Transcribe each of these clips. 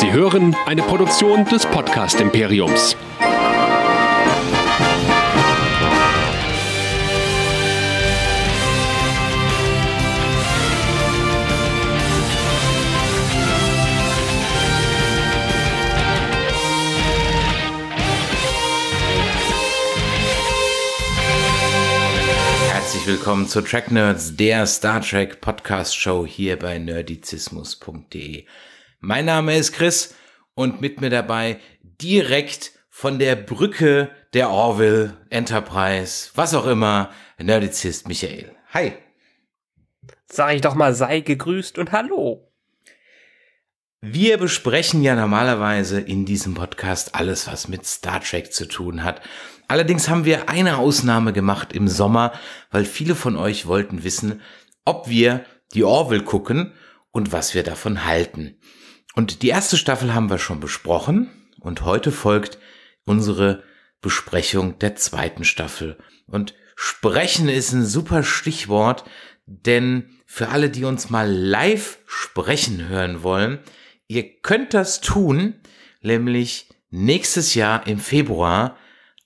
Sie hören eine Produktion des Podcast Imperiums. willkommen zu Track Nerds, der Star Trek Podcast Show hier bei nerdizismus.de. Mein Name ist Chris und mit mir dabei direkt von der Brücke der Orville Enterprise, was auch immer, Nerdizist Michael. Hi. Sag ich doch mal, sei gegrüßt und hallo. Wir besprechen ja normalerweise in diesem Podcast alles, was mit Star Trek zu tun hat. Allerdings haben wir eine Ausnahme gemacht im Sommer, weil viele von euch wollten wissen, ob wir die Orville gucken und was wir davon halten. Und die erste Staffel haben wir schon besprochen und heute folgt unsere Besprechung der zweiten Staffel. Und sprechen ist ein super Stichwort, denn für alle, die uns mal live sprechen hören wollen, ihr könnt das tun, nämlich nächstes Jahr im Februar.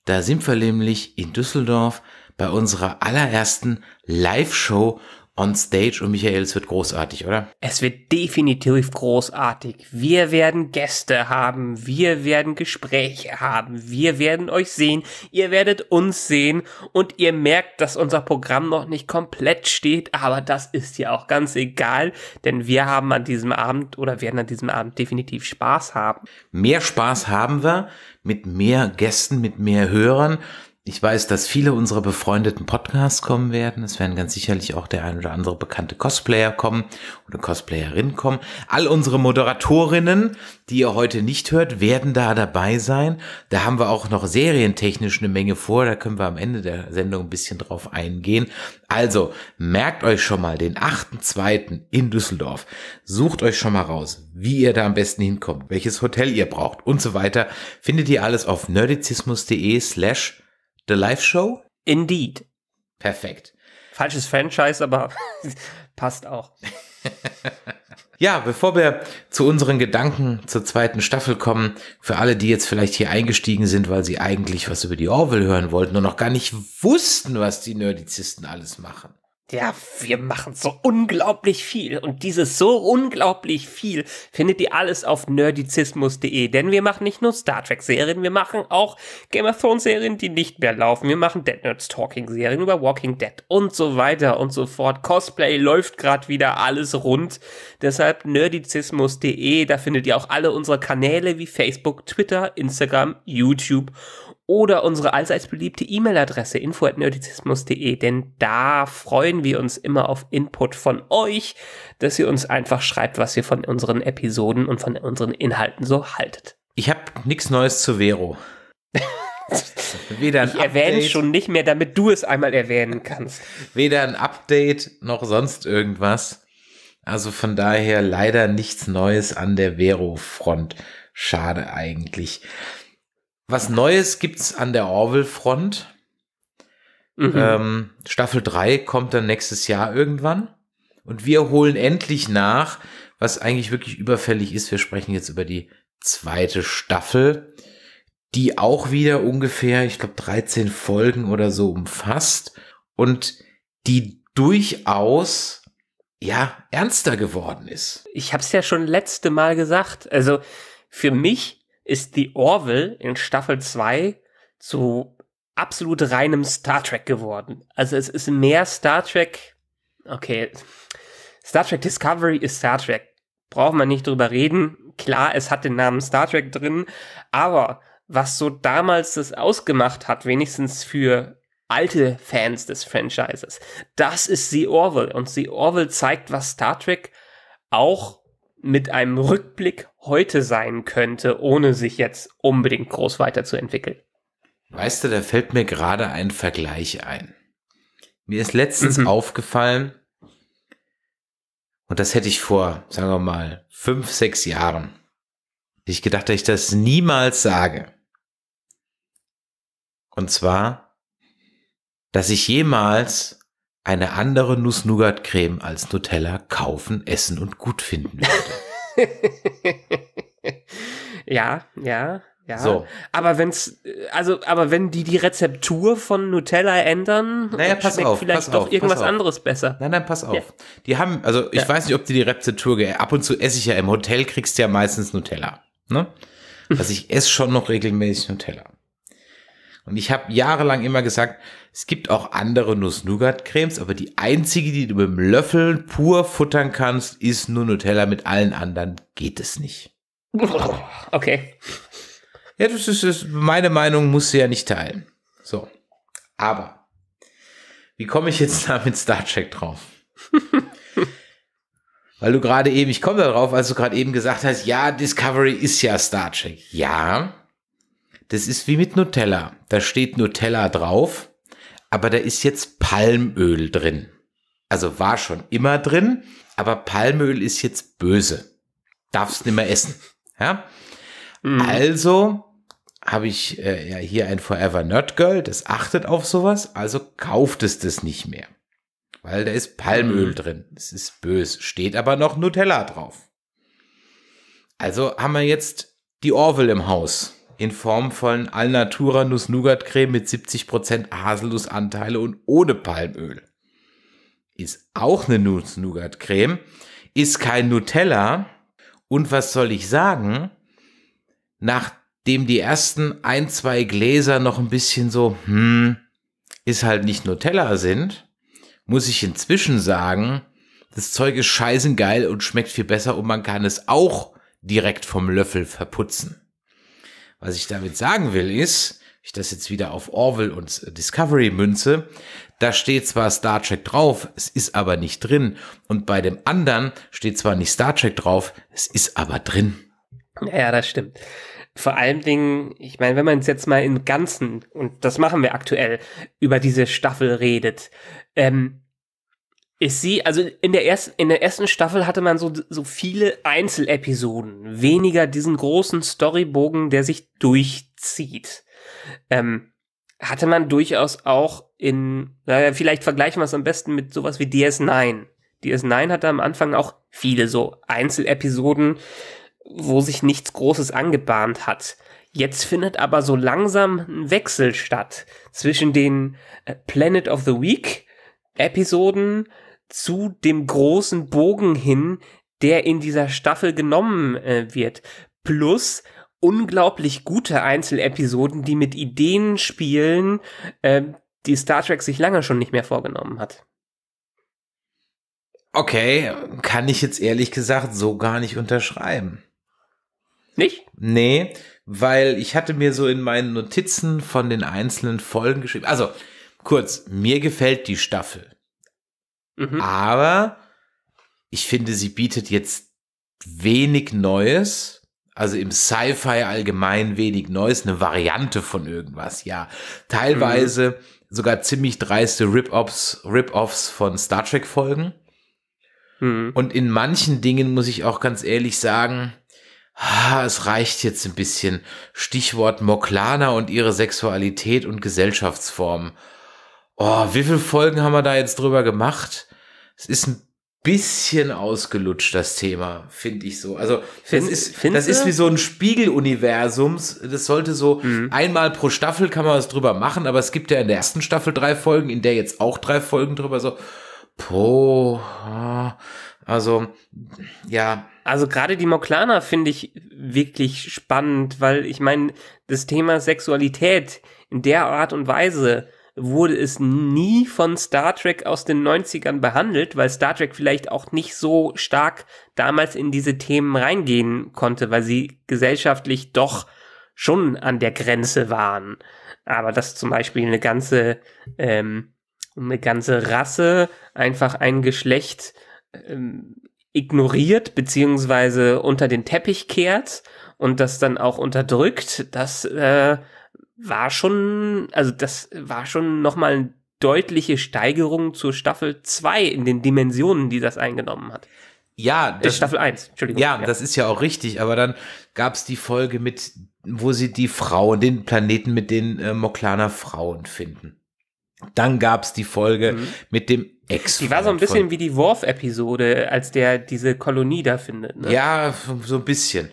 Da sind wir nämlich in Düsseldorf bei unserer allerersten Live-Show on stage und Michael, es wird großartig, oder? Es wird definitiv großartig. Wir werden Gäste haben, wir werden Gespräche haben, wir werden euch sehen, ihr werdet uns sehen und ihr merkt, dass unser Programm noch nicht komplett steht, aber das ist ja auch ganz egal, denn wir haben an diesem Abend oder werden an diesem Abend definitiv Spaß haben. Mehr Spaß haben wir mit mehr Gästen, mit mehr Hörern. Ich weiß, dass viele unserer befreundeten Podcasts kommen werden. Es werden ganz sicherlich auch der ein oder andere bekannte Cosplayer kommen oder Cosplayerin kommen. All unsere Moderatorinnen, die ihr heute nicht hört, werden da dabei sein. Da haben wir auch noch serientechnisch eine Menge vor. Da können wir am Ende der Sendung ein bisschen drauf eingehen. Also merkt euch schon mal den 8.2. in Düsseldorf. Sucht euch schon mal raus, wie ihr da am besten hinkommt, welches Hotel ihr braucht und so weiter. Findet ihr alles auf nerdizismus.de slash The Live Show? Indeed. Perfekt. Falsches Franchise, aber passt auch. ja, bevor wir zu unseren Gedanken zur zweiten Staffel kommen, für alle, die jetzt vielleicht hier eingestiegen sind, weil sie eigentlich was über die Orwell hören wollten und noch gar nicht wussten, was die Nerdizisten alles machen ja, wir machen so unglaublich viel. Und dieses so unglaublich viel findet ihr alles auf nerdizismus.de. Denn wir machen nicht nur Star Trek-Serien, wir machen auch Game of Thrones-Serien, die nicht mehr laufen. Wir machen Dead Nerds Talking-Serien über Walking Dead und so weiter und so fort. Cosplay läuft gerade wieder alles rund. Deshalb nerdizismus.de. Da findet ihr auch alle unsere Kanäle wie Facebook, Twitter, Instagram, YouTube oder unsere allseits beliebte E-Mail-Adresse info@nerdizismus.de, denn da freuen wir uns immer auf Input von euch, dass ihr uns einfach schreibt, was ihr von unseren Episoden und von unseren Inhalten so haltet. Ich habe nichts Neues zu Vero. Weder ein ich erwähne es schon nicht mehr, damit du es einmal erwähnen kannst. Weder ein Update noch sonst irgendwas. Also von daher leider nichts Neues an der Vero-Front. Schade eigentlich. Was Neues gibt es an der Orwell-Front. Mhm. Ähm, Staffel 3 kommt dann nächstes Jahr irgendwann. Und wir holen endlich nach, was eigentlich wirklich überfällig ist. Wir sprechen jetzt über die zweite Staffel, die auch wieder ungefähr, ich glaube, 13 Folgen oder so umfasst und die durchaus ja ernster geworden ist. Ich habe es ja schon letzte Mal gesagt. Also für mich ist The Orville in Staffel 2 zu absolut reinem Star Trek geworden. Also es ist mehr Star Trek. Okay. Star Trek Discovery ist Star Trek. Braucht man nicht drüber reden. Klar, es hat den Namen Star Trek drin, aber was so damals das ausgemacht hat, wenigstens für alte Fans des Franchises, das ist The Orville. Und The Orville zeigt, was Star Trek auch mit einem Rückblick heute sein könnte, ohne sich jetzt unbedingt groß weiterzuentwickeln. Weißt du, da fällt mir gerade ein Vergleich ein. Mir ist letztens mhm. aufgefallen, und das hätte ich vor, sagen wir mal, fünf, sechs Jahren, ich gedacht, dass ich das niemals sage. Und zwar, dass ich jemals eine andere Nuss-Nougat-Creme als Nutella kaufen, essen und gut finden würde. ja, ja, ja. So. Aber wenn's, äh, also, aber wenn die die Rezeptur von Nutella ändern, naja, äh, pass schmeckt auf, vielleicht pass doch auf, irgendwas anderes besser. Nein, nein, pass auf. Ja. Die haben, also ich ja. weiß nicht, ob die die Rezeptur, ab und zu esse ich ja im Hotel, kriegst du ja meistens Nutella. Ne? Also ich esse schon noch regelmäßig Nutella. Und ich habe jahrelang immer gesagt, es gibt auch andere Nuss-Nougat-Cremes, aber die einzige, die du mit dem Löffel pur futtern kannst, ist nur Nutella. Mit allen anderen geht es nicht. Okay. Ja, das ist, das, meine Meinung, musst du ja nicht teilen. So. Aber, wie komme ich jetzt da mit Star Trek drauf? Weil du gerade eben, ich komme da drauf, als du gerade eben gesagt hast, ja, Discovery ist ja Star Trek. Ja, das ist wie mit Nutella. Da steht Nutella drauf aber da ist jetzt Palmöl drin. Also war schon immer drin, aber Palmöl ist jetzt böse. Darfst nicht mehr essen. Ja? Mhm. Also habe ich äh, ja hier ein Forever Nerd Girl, das achtet auf sowas, also kauft es das nicht mehr. Weil da ist Palmöl mhm. drin. Es ist böse. Steht aber noch Nutella drauf. Also haben wir jetzt die Orwell im Haus in Form von Alnatura Nuss-Nougat-Creme mit 70% Haselnussanteile und ohne Palmöl. Ist auch eine Nuss-Nougat-Creme, ist kein Nutella. Und was soll ich sagen? Nachdem die ersten ein, zwei Gläser noch ein bisschen so, hm, ist halt nicht Nutella sind, muss ich inzwischen sagen, das Zeug ist scheißengeil und schmeckt viel besser und man kann es auch direkt vom Löffel verputzen. Was ich damit sagen will, ist, ich das jetzt wieder auf Orwell und Discovery münze, da steht zwar Star Trek drauf, es ist aber nicht drin. Und bei dem anderen steht zwar nicht Star Trek drauf, es ist aber drin. Ja, das stimmt. Vor allen Dingen, ich meine, wenn man es jetzt mal im Ganzen, und das machen wir aktuell, über diese Staffel redet, ähm, ist sie, also in der ersten, in der ersten Staffel hatte man so, so viele Einzelepisoden, weniger diesen großen Storybogen, der sich durchzieht. Ähm, hatte man durchaus auch in, naja, vielleicht vergleichen wir es am besten mit sowas wie DS9. DS9 hatte am Anfang auch viele so Einzelepisoden, wo sich nichts Großes angebahnt hat. Jetzt findet aber so langsam ein Wechsel statt zwischen den äh, Planet of the Week Episoden zu dem großen Bogen hin, der in dieser Staffel genommen äh, wird. Plus unglaublich gute Einzelepisoden, die mit Ideen spielen, äh, die Star Trek sich lange schon nicht mehr vorgenommen hat. Okay, kann ich jetzt ehrlich gesagt so gar nicht unterschreiben. Nicht? Nee, weil ich hatte mir so in meinen Notizen von den einzelnen Folgen geschrieben. Also, kurz, mir gefällt die Staffel. Mhm. Aber ich finde, sie bietet jetzt wenig Neues. Also im Sci-Fi allgemein wenig Neues, eine Variante von irgendwas, ja. Teilweise mhm. sogar ziemlich dreiste Rip-Offs Rip -Offs von Star Trek-Folgen. Mhm. Und in manchen Dingen muss ich auch ganz ehrlich sagen, es reicht jetzt ein bisschen. Stichwort Moklana und ihre Sexualität und Gesellschaftsformen. Oh, wie viele Folgen haben wir da jetzt drüber gemacht? Es ist ein bisschen ausgelutscht, das Thema, finde ich so. Also, find, das, ist, das ist wie so ein Spiegeluniversums. Das sollte so mhm. einmal pro Staffel kann man was drüber machen, aber es gibt ja in der ersten Staffel drei Folgen, in der jetzt auch drei Folgen drüber. So, po, ah, also, ja. Also gerade die Moklana finde ich wirklich spannend, weil ich meine, das Thema Sexualität in der Art und Weise wurde es nie von Star Trek aus den 90ern behandelt, weil Star Trek vielleicht auch nicht so stark damals in diese Themen reingehen konnte, weil sie gesellschaftlich doch schon an der Grenze waren. Aber dass zum Beispiel eine ganze, ähm, eine ganze Rasse, einfach ein Geschlecht ähm, ignoriert beziehungsweise unter den Teppich kehrt und das dann auch unterdrückt, das äh, war schon, also das war schon nochmal eine deutliche Steigerung zur Staffel 2 in den Dimensionen, die das eingenommen hat. Ja, äh, das, Staffel 1, Entschuldigung. Ja, ja, das ist ja auch richtig, aber dann gab es die Folge mit, wo sie die Frauen, den Planeten mit den äh, Moklana Frauen finden. Dann gab es die Folge mhm. mit dem Ex. Die war so ein bisschen wie die Worf-Episode, als der diese Kolonie da findet. Ne? Ja, so ein bisschen.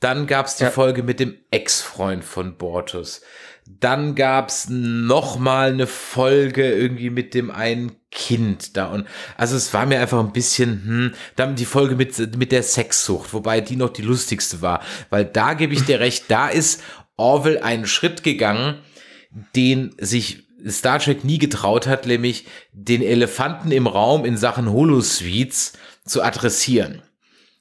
Dann gab's die ja. Folge mit dem Ex-Freund von Bortus. Dann gab's noch mal eine Folge irgendwie mit dem einen Kind da und also es war mir einfach ein bisschen hm, dann die Folge mit mit der Sexsucht, wobei die noch die lustigste war, weil da gebe ich dir recht, da ist Orwell einen Schritt gegangen, den sich Star Trek nie getraut hat, nämlich den Elefanten im Raum in Sachen Holosuites zu adressieren.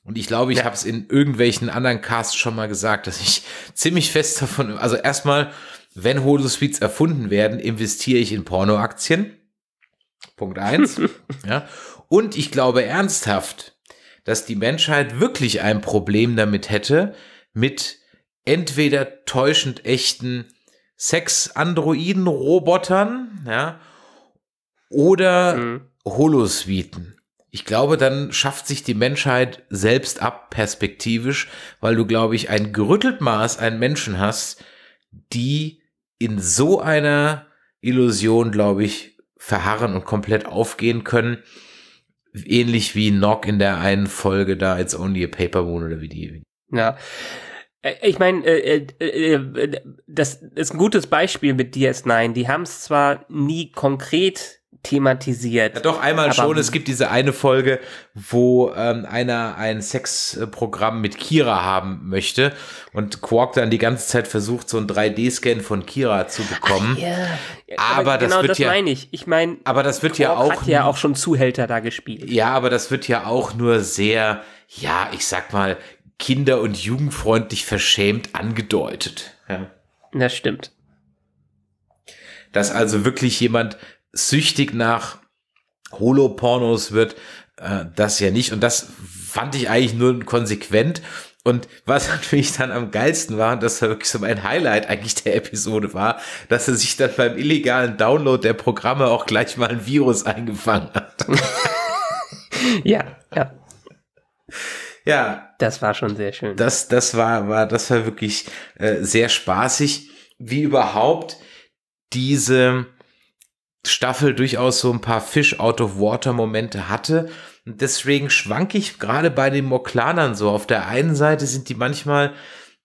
Und ich glaube, ich ja. habe es in irgendwelchen anderen Casts schon mal gesagt, dass ich ziemlich fest davon, also erstmal, wenn Holosuites erfunden werden, investiere ich in Pornoaktien. Punkt eins. ja. Und ich glaube ernsthaft, dass die Menschheit wirklich ein Problem damit hätte, mit entweder täuschend echten Sex-Androiden-Robotern, ja, oder mhm. Holosuiten ich glaube, dann schafft sich die Menschheit selbst ab perspektivisch, weil du, glaube ich, ein gerüttelt Maß an Menschen hast, die in so einer Illusion, glaube ich, verharren und komplett aufgehen können. Ähnlich wie Nock in der einen Folge da, It's Only a Paper Moon oder wie die. Ja. Äh, ich meine, äh äh, äh, äh, das ist ein gutes Beispiel mit DS9. Die haben es zwar nie konkret thematisiert. Ja, doch, einmal Aber schon. Es gibt diese eine Folge, wo ähm, einer ein Sexprogramm mit Kira haben möchte und Quark dann die ganze Zeit versucht, so ein 3D-Scan von Kira zu bekommen. Yeah. Aber, aber, das genau wird das ja, meine ich. Ich meine, aber das wird Quark ja auch hat ja auch schon Zuhälter da gespielt. Ja, aber das wird ja auch nur sehr, ja, ich sag mal, kinder- und jugendfreundlich verschämt angedeutet. Ja. Das stimmt dass also wirklich jemand süchtig nach Holopornos wird, äh, das ja nicht. Und das fand ich eigentlich nur konsequent. Und was natürlich dann am geilsten war, und das war wirklich so mein Highlight eigentlich der Episode war, dass er sich dann beim illegalen Download der Programme auch gleich mal ein Virus eingefangen hat. ja, ja. Ja. Das war schon sehr schön. Das, das war, war, das war wirklich äh, sehr spaßig, wie überhaupt diese Staffel durchaus so ein paar Fish-out-of-water-Momente hatte. Und deswegen schwanke ich gerade bei den Moklanern so. Auf der einen Seite sind die manchmal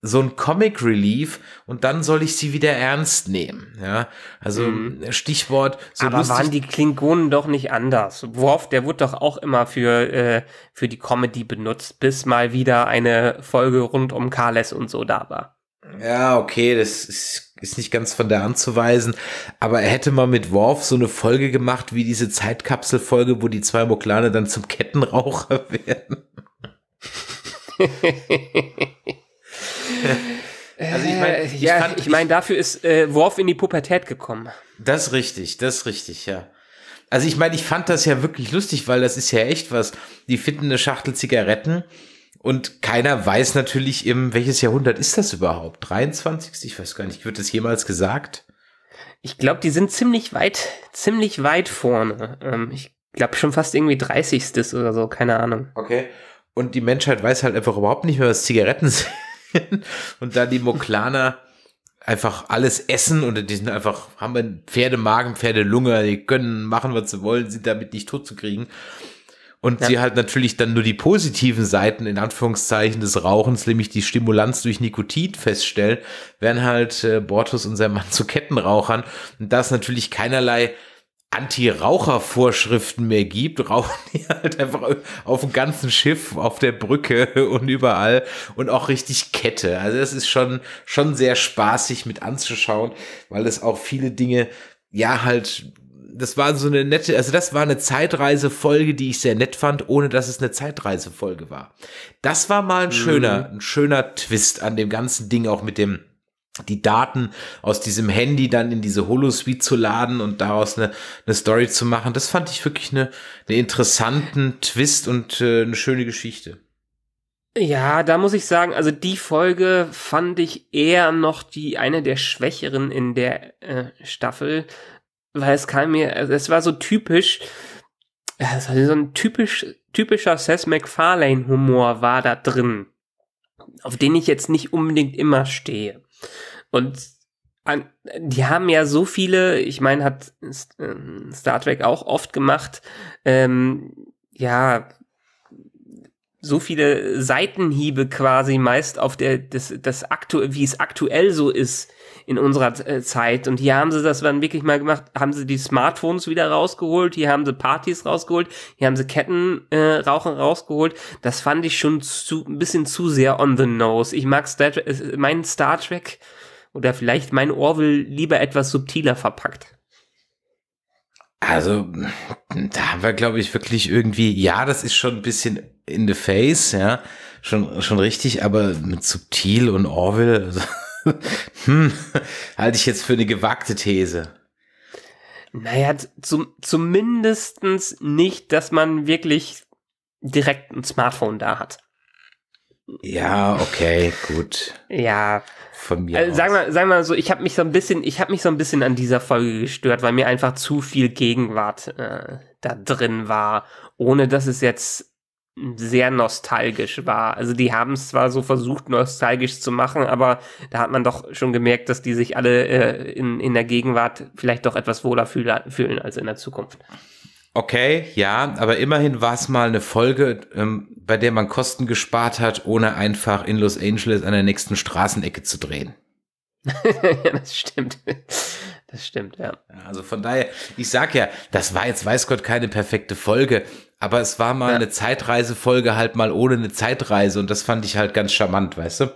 so ein Comic Relief und dann soll ich sie wieder ernst nehmen. Ja, also mhm. Stichwort. So Aber waren die Klingonen doch nicht anders? Worf, der wurde doch auch immer für äh, für die Comedy benutzt, bis mal wieder eine Folge rund um Kales und so da war. Ja, okay, das ist ist nicht ganz von der anzuweisen, aber er hätte mal mit Worf so eine Folge gemacht, wie diese Zeitkapsel-Folge, wo die zwei Moklane dann zum Kettenraucher werden. also ich meine, ich, ja, ich mein, dafür ist äh, Worf in die Pubertät gekommen. Das ist richtig, das ist richtig, ja. Also ich meine, ich fand das ja wirklich lustig, weil das ist ja echt was. Die finden eine Schachtel Zigaretten, und keiner weiß natürlich, im welches Jahrhundert ist das überhaupt? 23. Ich weiß gar nicht, wird das jemals gesagt? Ich glaube, die sind ziemlich weit, ziemlich weit vorne. Ähm, ich glaube schon fast irgendwie 30. oder so, keine Ahnung. Okay. Und die Menschheit weiß halt einfach überhaupt nicht mehr, was Zigaretten sind. Und da die Moklaner einfach alles essen und die sind einfach, haben einen Pferdemagen, Pferdelunge, die können machen, was sie wollen, sind damit nicht tot zu kriegen und ja. sie halt natürlich dann nur die positiven Seiten in Anführungszeichen des Rauchens, nämlich die Stimulanz durch Nikotin feststellen, werden halt äh, Bortus und sein Mann zu Kettenrauchern. Und da es natürlich keinerlei Anti-Raucher-Vorschriften mehr gibt, rauchen die halt einfach auf dem ganzen Schiff, auf der Brücke und überall und auch richtig Kette. Also es ist schon, schon sehr spaßig mit anzuschauen, weil es auch viele Dinge ja halt das war so eine nette, also das war eine Zeitreisefolge, die ich sehr nett fand, ohne dass es eine Zeitreisefolge war. Das war mal ein mhm. schöner, ein schöner Twist an dem ganzen Ding, auch mit dem, die Daten aus diesem Handy dann in diese Holosuite zu laden und daraus eine, eine Story zu machen. Das fand ich wirklich eine, eine interessanten Twist und äh, eine schöne Geschichte. Ja, da muss ich sagen, also die Folge fand ich eher noch die eine der schwächeren in der äh, Staffel weil es kam mir, also es war so typisch, äh, es war so ein typisch, typischer Seth MacFarlane Humor war da drin, auf den ich jetzt nicht unbedingt immer stehe. Und an, die haben ja so viele, ich meine, hat ähm, Star Trek auch oft gemacht, ähm, ja, so viele Seitenhiebe quasi meist auf der, das, das aktu wie es aktuell so ist, in unserer äh, Zeit. Und hier haben sie das dann wirklich mal gemacht, haben sie die Smartphones wieder rausgeholt, hier haben sie Partys rausgeholt, hier haben sie Kettenrauchen äh, rausgeholt. Das fand ich schon zu, ein bisschen zu sehr on the nose. Ich mag Star Trek, äh, meinen Star Trek oder vielleicht mein Orwell lieber etwas subtiler verpackt. Also, da haben wir, glaube ich, wirklich irgendwie, ja, das ist schon ein bisschen in the face, ja, schon, schon richtig, aber mit subtil und Orwell, also, hm, halte ich jetzt für eine gewagte These. Naja, zum, zumindestens nicht, dass man wirklich direkt ein Smartphone da hat. Ja, okay, gut. Ja. Von mir. Also, sagen wir, sagen wir so, ich habe mich so ein bisschen, ich habe mich so ein bisschen an dieser Folge gestört, weil mir einfach zu viel Gegenwart äh, da drin war, ohne dass es jetzt sehr nostalgisch war. Also die haben es zwar so versucht, nostalgisch zu machen, aber da hat man doch schon gemerkt, dass die sich alle äh, in, in der Gegenwart vielleicht doch etwas wohler fühlen als in der Zukunft. Okay, ja, aber immerhin war es mal eine Folge, ähm, bei der man Kosten gespart hat, ohne einfach in Los Angeles an der nächsten Straßenecke zu drehen. ja, das stimmt. Das stimmt, ja. Also von daher, ich sag ja, das war jetzt weiß Gott keine perfekte Folge, aber es war mal ja. eine Zeitreisefolge halt mal ohne eine Zeitreise und das fand ich halt ganz charmant, weißt du?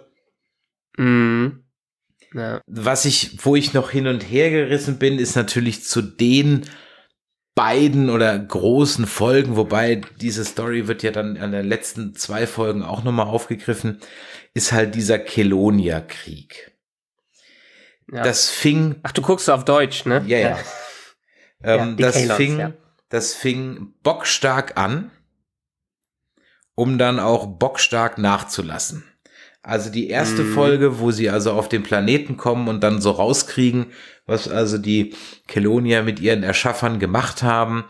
Mhm. Ja. Was ich, wo ich noch hin und her gerissen bin, ist natürlich zu den beiden oder großen Folgen, wobei diese Story wird ja dann an den letzten zwei Folgen auch nochmal aufgegriffen, ist halt dieser Kelonia-Krieg. Ja. Das fing. Ach, du guckst auf Deutsch, ne? Ja, ja. ähm, das fing, das fing bockstark an, um dann auch bockstark nachzulassen. Also die erste mm. Folge, wo sie also auf den Planeten kommen und dann so rauskriegen, was also die Kelonia mit ihren Erschaffern gemacht haben,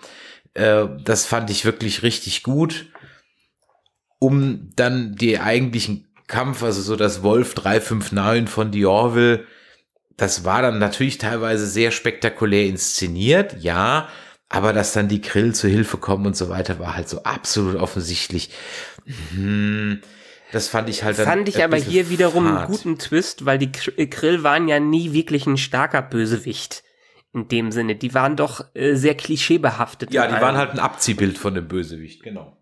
äh, das fand ich wirklich richtig gut, um dann die eigentlichen Kampf, also so das Wolf 359 von Diorville, das war dann natürlich teilweise sehr spektakulär inszeniert, ja, aber dass dann die Grill zu Hilfe kommen und so weiter, war halt so absolut offensichtlich. Hm, das fand ich halt. Dann fand ich aber hier wiederum hart. einen guten Twist, weil die Grill waren ja nie wirklich ein starker Bösewicht in dem Sinne. Die waren doch äh, sehr klischeebehaftet. Ja, die waren halt ein Abziehbild von dem Bösewicht, genau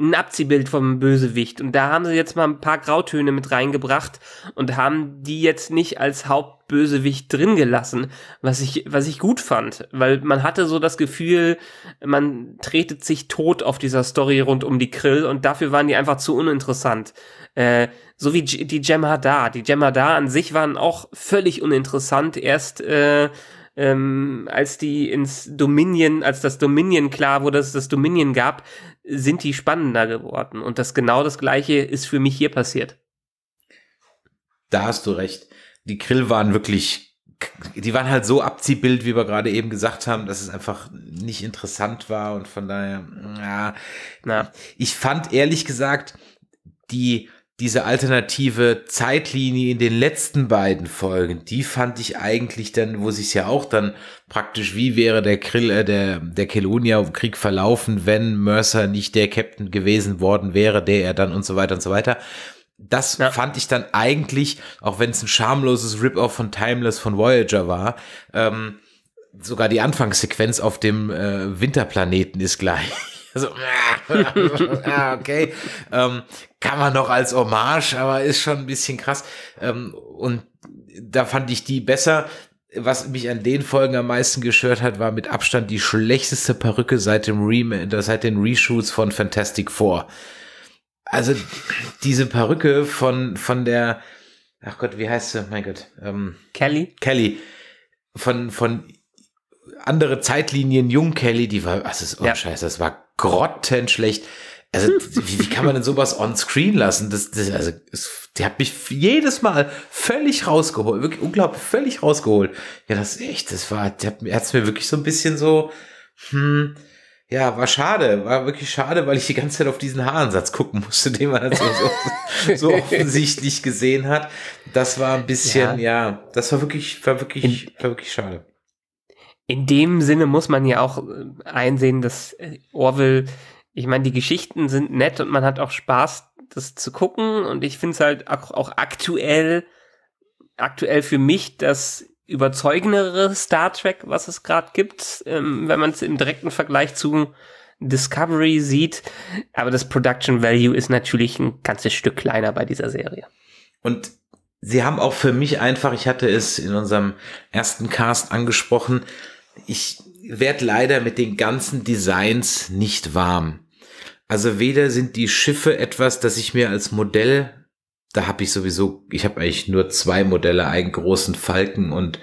ein Abziehbild vom Bösewicht. Und da haben sie jetzt mal ein paar Grautöne mit reingebracht und haben die jetzt nicht als Hauptbösewicht drin gelassen, was ich, was ich gut fand. Weil man hatte so das Gefühl, man tretet sich tot auf dieser Story rund um die Krill und dafür waren die einfach zu uninteressant. Äh, so wie G die da. Die Gemma da an sich waren auch völlig uninteressant. Erst, äh, ähm, als die ins Dominion, als das Dominion klar wurde, dass es das Dominion gab, sind die spannender geworden. Und das genau das Gleiche ist für mich hier passiert. Da hast du recht. Die Grill waren wirklich, die waren halt so Abziehbild, wie wir gerade eben gesagt haben, dass es einfach nicht interessant war und von daher, ja. Na. Ich fand ehrlich gesagt, die, diese alternative Zeitlinie in den letzten beiden Folgen, die fand ich eigentlich dann, wo sich ja auch dann praktisch, wie wäre der Krill, äh, der, der Kelonia-Krieg verlaufen, wenn Mercer nicht der Captain gewesen worden wäre, der er dann und so weiter und so weiter. Das ja. fand ich dann eigentlich, auch wenn es ein schamloses Rip-Off von Timeless von Voyager war, ähm, sogar die Anfangssequenz auf dem äh, Winterplaneten ist gleich. Also, ja, okay, ähm, kann man noch als Hommage, aber ist schon ein bisschen krass. Ähm, und da fand ich die besser. Was mich an den Folgen am meisten gestört hat, war mit Abstand die schlechteste Perücke seit dem Rem äh, seit den Reshoots von Fantastic Four. Also diese Perücke von von der, ach Gott, wie heißt sie? Mein Gott, ähm, Kelly. Kelly von von andere Zeitlinien Jung Kelly, die war, ach, das ist, oh ja. Scheiße, das war grottenschlecht. Also, hm. wie, wie, kann man denn sowas on screen lassen? Das, das also, es, der hat mich jedes Mal völlig rausgeholt, wirklich unglaublich, völlig rausgeholt. Ja, das ist echt, das war, der hat es mir wirklich so ein bisschen so, hm, ja, war schade, war wirklich schade, weil ich die ganze Zeit auf diesen Haarensatz gucken musste, den man so, so, so, offensichtlich gesehen hat. Das war ein bisschen, ja, ja das war wirklich, war wirklich, war wirklich schade in dem Sinne muss man ja auch äh, einsehen, dass äh, Orwell, ich meine, die Geschichten sind nett und man hat auch Spaß, das zu gucken. Und ich finde es halt auch, aktuell, aktuell für mich das überzeugendere Star Trek, was es gerade gibt, ähm, wenn man es im direkten Vergleich zu Discovery sieht. Aber das Production Value ist natürlich ein ganzes Stück kleiner bei dieser Serie. Und sie haben auch für mich einfach, ich hatte es in unserem ersten Cast angesprochen, ich werde leider mit den ganzen Designs nicht warm. Also weder sind die Schiffe etwas, das ich mir als Modell, da habe ich sowieso, ich habe eigentlich nur zwei Modelle, einen großen Falken und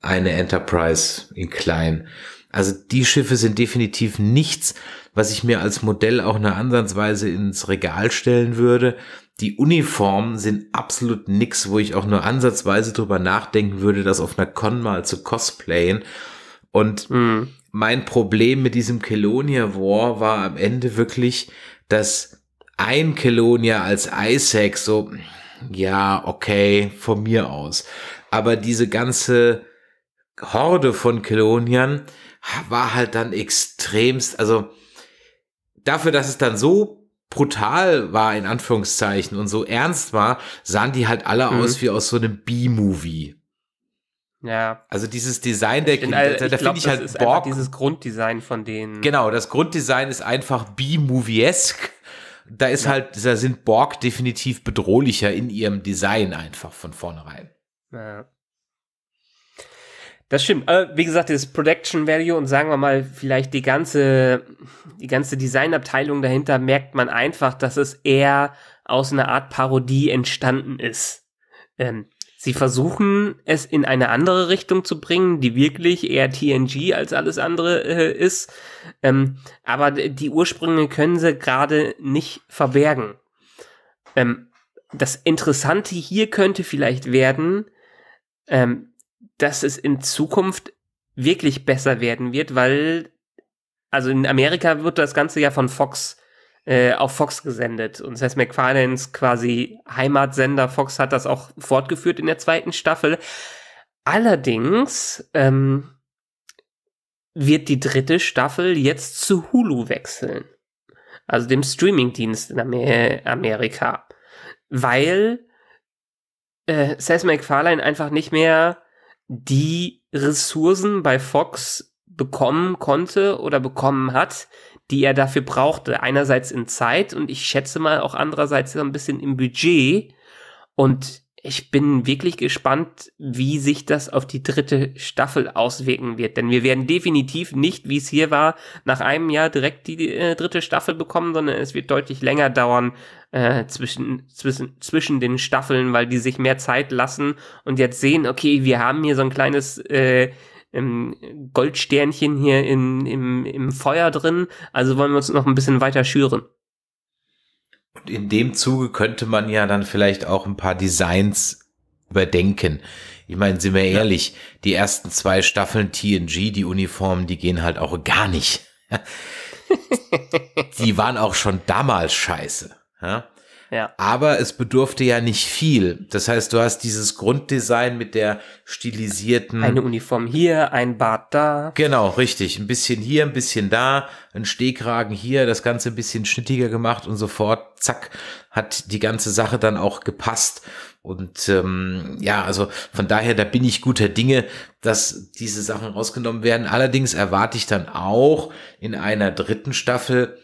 eine Enterprise in klein. Also die Schiffe sind definitiv nichts, was ich mir als Modell auch nur ansatzweise ins Regal stellen würde. Die Uniformen sind absolut nichts, wo ich auch nur ansatzweise drüber nachdenken würde, das auf einer Con mal zu cosplayen. Und mhm. mein Problem mit diesem Kelonia War war am Ende wirklich, dass ein Kelonia als Isaac so, ja, okay, von mir aus. Aber diese ganze Horde von Keloniern war halt dann extremst, also dafür, dass es dann so brutal war, in Anführungszeichen, und so ernst war, sahen die halt alle mhm. aus wie aus so einem B-Movie. Ja. Also dieses Design der Kinder, also, da, da finde ich halt ist Borg. Dieses Grunddesign von denen. Genau, das Grunddesign ist einfach B-Moviesk. Da ist ja. halt, da sind Borg definitiv bedrohlicher in ihrem Design einfach von vornherein. Ja. Das stimmt. Äh, wie gesagt, das Production Value und sagen wir mal, vielleicht die ganze, die ganze Designabteilung dahinter merkt man einfach, dass es eher aus einer Art Parodie entstanden ist. Ähm, Sie versuchen es in eine andere Richtung zu bringen, die wirklich eher TNG als alles andere äh, ist. Ähm, aber die Ursprünge können sie gerade nicht verbergen. Ähm, das Interessante hier könnte vielleicht werden, ähm, dass es in Zukunft wirklich besser werden wird, weil, also in Amerika wird das Ganze ja von Fox äh, auf Fox gesendet. Und Seth MacFarlanes quasi Heimatsender Fox hat das auch fortgeführt in der zweiten Staffel. Allerdings ähm, wird die dritte Staffel jetzt zu Hulu wechseln. Also dem Streamingdienst in Amerika. Weil äh, Seth MacFarlane einfach nicht mehr die Ressourcen bei Fox bekommen konnte oder bekommen hat, die er dafür brauchte. Einerseits in Zeit und ich schätze mal auch andererseits so ein bisschen im Budget. Und ich bin wirklich gespannt, wie sich das auf die dritte Staffel auswirken wird. Denn wir werden definitiv nicht, wie es hier war, nach einem Jahr direkt die äh, dritte Staffel bekommen, sondern es wird deutlich länger dauern äh, zwischen, zwischen, zwischen den Staffeln, weil die sich mehr Zeit lassen und jetzt sehen, okay, wir haben hier so ein kleines äh, ähm, Goldsternchen hier in, im, im Feuer drin. Also wollen wir uns noch ein bisschen weiter schüren. Und in dem Zuge könnte man ja dann vielleicht auch ein paar Designs überdenken. Ich meine, sind wir ehrlich, ja. die ersten zwei Staffeln TNG, die Uniformen, die gehen halt auch gar nicht. die waren auch schon damals scheiße. Ja? Ja. Aber es bedurfte ja nicht viel. Das heißt, du hast dieses Grunddesign mit der stilisierten. Eine Uniform hier, ein Bart da. Genau, richtig. Ein bisschen hier, ein bisschen da, ein Stehkragen hier, das Ganze ein bisschen schnittiger gemacht und sofort, zack, hat die ganze Sache dann auch gepasst. Und ähm, ja, also von daher, da bin ich guter Dinge, dass diese Sachen rausgenommen werden. Allerdings erwarte ich dann auch in einer dritten Staffel,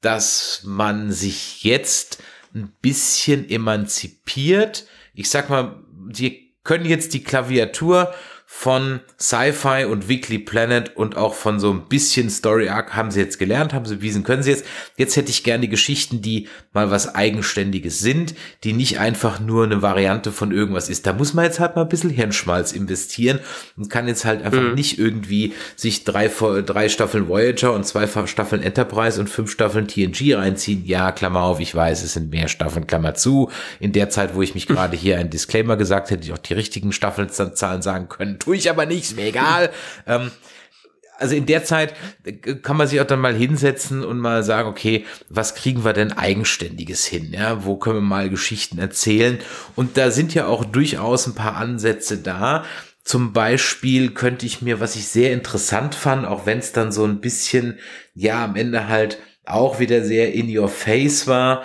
dass man sich jetzt ein bisschen emanzipiert. Ich sag mal, die können jetzt die Klaviatur von Sci-Fi und Weekly Planet und auch von so ein bisschen Story Arc haben sie jetzt gelernt, haben sie bewiesen, können sie jetzt. Jetzt hätte ich gerne Geschichten, die mal was Eigenständiges sind, die nicht einfach nur eine Variante von irgendwas ist. Da muss man jetzt halt mal ein bisschen Hirnschmalz investieren und kann jetzt halt einfach mhm. nicht irgendwie sich drei, drei Staffeln Voyager und zwei Staffeln Enterprise und fünf Staffeln TNG reinziehen. Ja, Klammer auf, ich weiß, es sind mehr Staffeln, Klammer zu. In der Zeit, wo ich mich gerade hier ein Disclaimer gesagt hätte, ich auch die richtigen Staffelzahlen sagen können tue ich aber nicht, ist mir egal. ähm, also in der Zeit äh, kann man sich auch dann mal hinsetzen und mal sagen, okay, was kriegen wir denn eigenständiges hin? Ja, wo können wir mal Geschichten erzählen? Und da sind ja auch durchaus ein paar Ansätze da. Zum Beispiel könnte ich mir, was ich sehr interessant fand, auch wenn es dann so ein bisschen, ja, am Ende halt auch wieder sehr in your face war,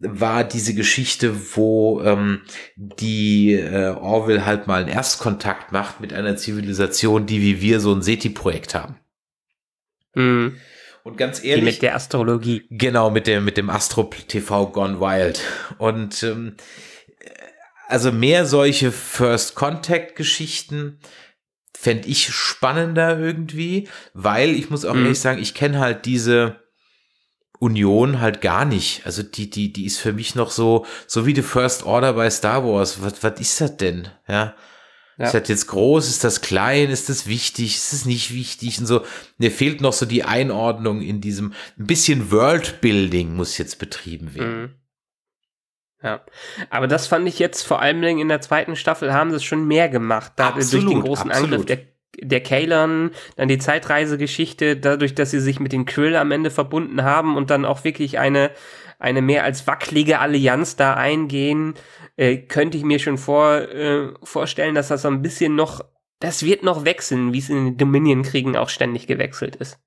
war diese Geschichte, wo ähm, die äh, Orwell halt mal einen Erstkontakt macht mit einer Zivilisation, die wie wir so ein SETI-Projekt haben. Mhm. Und ganz ehrlich. Die mit der Astrologie. Genau, mit dem, mit dem Astro-TV Gone Wild. Und ähm, also mehr solche First-Contact-Geschichten fände ich spannender irgendwie, weil ich muss auch mhm. ehrlich sagen, ich kenne halt diese Union halt gar nicht. Also die, die, die ist für mich noch so, so wie die First Order bei Star Wars. Was, was ist das denn? Ja. ja. Ist das jetzt groß? Ist das klein? Ist das wichtig? Ist das nicht wichtig? Und so. Mir fehlt noch so die Einordnung in diesem, ein bisschen Worldbuilding muss jetzt betrieben werden. Mhm. Ja. Aber das fand ich jetzt vor allen Dingen in der zweiten Staffel haben sie es schon mehr gemacht. Da absolut, durch den großen absolut. Angriff der der Kalern, dann die Zeitreisegeschichte, dadurch, dass sie sich mit den Krill am Ende verbunden haben und dann auch wirklich eine, eine mehr als wackelige Allianz da eingehen, äh, könnte ich mir schon vor, äh, vorstellen, dass das so ein bisschen noch, das wird noch wechseln, wie es in den Dominion-Kriegen auch ständig gewechselt ist.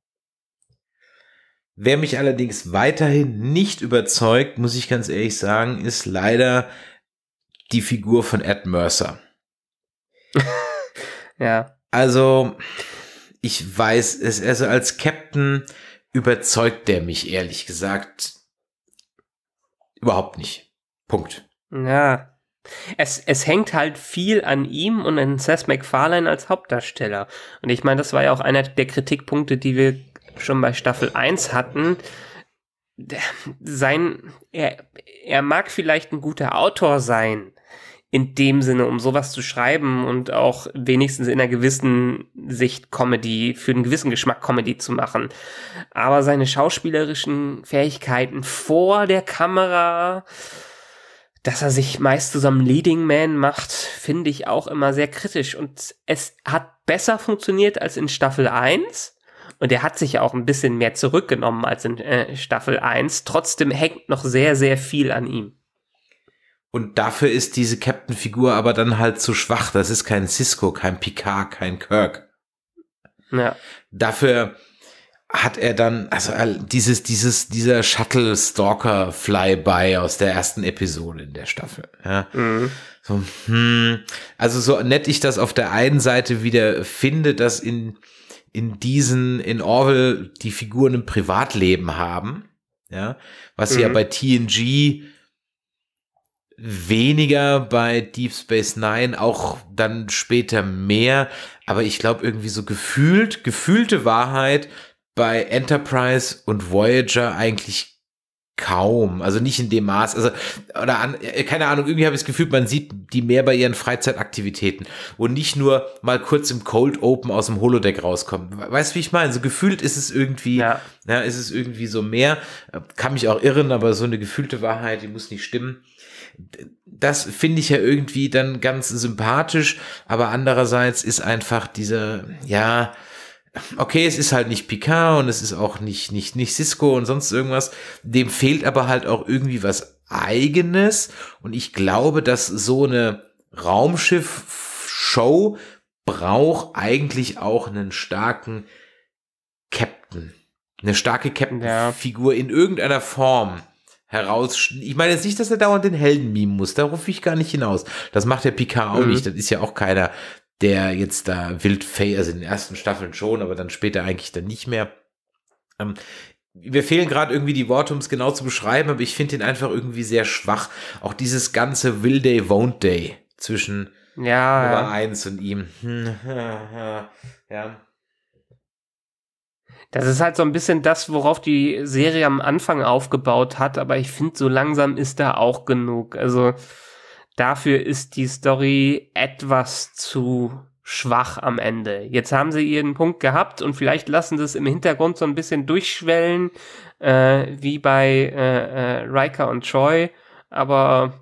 Wer mich allerdings weiterhin nicht überzeugt, muss ich ganz ehrlich sagen, ist leider die Figur von Ed Mercer. ja. Also, ich weiß es, also als Captain überzeugt der mich ehrlich gesagt überhaupt nicht. Punkt. Ja. Es, es hängt halt viel an ihm und an Seth MacFarlane als Hauptdarsteller. Und ich meine, das war ja auch einer der Kritikpunkte, die wir schon bei Staffel 1 hatten. Sein, er, er mag vielleicht ein guter Autor sein, in dem Sinne, um sowas zu schreiben und auch wenigstens in einer gewissen Sicht Comedy, für einen gewissen Geschmack Comedy zu machen. Aber seine schauspielerischen Fähigkeiten vor der Kamera, dass er sich meist zu so einem Leading Man macht, finde ich auch immer sehr kritisch. Und es hat besser funktioniert als in Staffel 1. Und er hat sich auch ein bisschen mehr zurückgenommen als in äh, Staffel 1. Trotzdem hängt noch sehr, sehr viel an ihm. Und dafür ist diese Captain-Figur aber dann halt zu schwach. Das ist kein Cisco, kein Picard, kein Kirk. Ja. Dafür hat er dann, also dieses, dieses, dieser Shuttle-Stalker-Flyby aus der ersten Episode in der Staffel. Ja. Mhm. So, hm, also so nett ich das auf der einen Seite wieder finde, dass in, in diesen, in Orwell die Figuren ein Privatleben haben. Ja. Was mhm. sie ja bei TNG weniger bei Deep Space Nine, auch dann später mehr. Aber ich glaube irgendwie so gefühlt, gefühlte Wahrheit bei Enterprise und Voyager eigentlich kaum. Also nicht in dem Maß. Also, oder an, äh, keine Ahnung, irgendwie habe ich das Gefühl, man sieht die mehr bei ihren Freizeitaktivitäten und nicht nur mal kurz im Cold Open aus dem Holodeck rauskommen. Weißt du, wie ich meine? So gefühlt ist es irgendwie, ja. ja, ist es irgendwie so mehr. Äh, kann mich auch irren, aber so eine gefühlte Wahrheit, die muss nicht stimmen das finde ich ja irgendwie dann ganz sympathisch, aber andererseits ist einfach dieser, ja, okay, es ist halt nicht Picard und es ist auch nicht, nicht, nicht Cisco und sonst irgendwas. Dem fehlt aber halt auch irgendwie was eigenes. Und ich glaube, dass so eine Raumschiff-Show braucht eigentlich auch einen starken Captain. Eine starke Captain-Figur in irgendeiner Form heraus. Ich meine jetzt nicht, dass er dauernd den Helden mimen muss. da rufe ich gar nicht hinaus. Das macht der Picard auch mhm. nicht. Das ist ja auch keiner, der jetzt da wild fey, also in den ersten Staffeln schon, aber dann später eigentlich dann nicht mehr. Ähm, wir fehlen gerade irgendwie die Worte, um es genau zu beschreiben, aber ich finde ihn einfach irgendwie sehr schwach. Auch dieses ganze Will Day, Won't Day zwischen ja, Nummer ja. 1 und ihm. ja. Das ist halt so ein bisschen das, worauf die Serie am Anfang aufgebaut hat, aber ich finde, so langsam ist da auch genug. Also dafür ist die Story etwas zu schwach am Ende. Jetzt haben sie ihren Punkt gehabt und vielleicht lassen sie es im Hintergrund so ein bisschen durchschwellen, äh, wie bei äh, äh, Riker und Troy, aber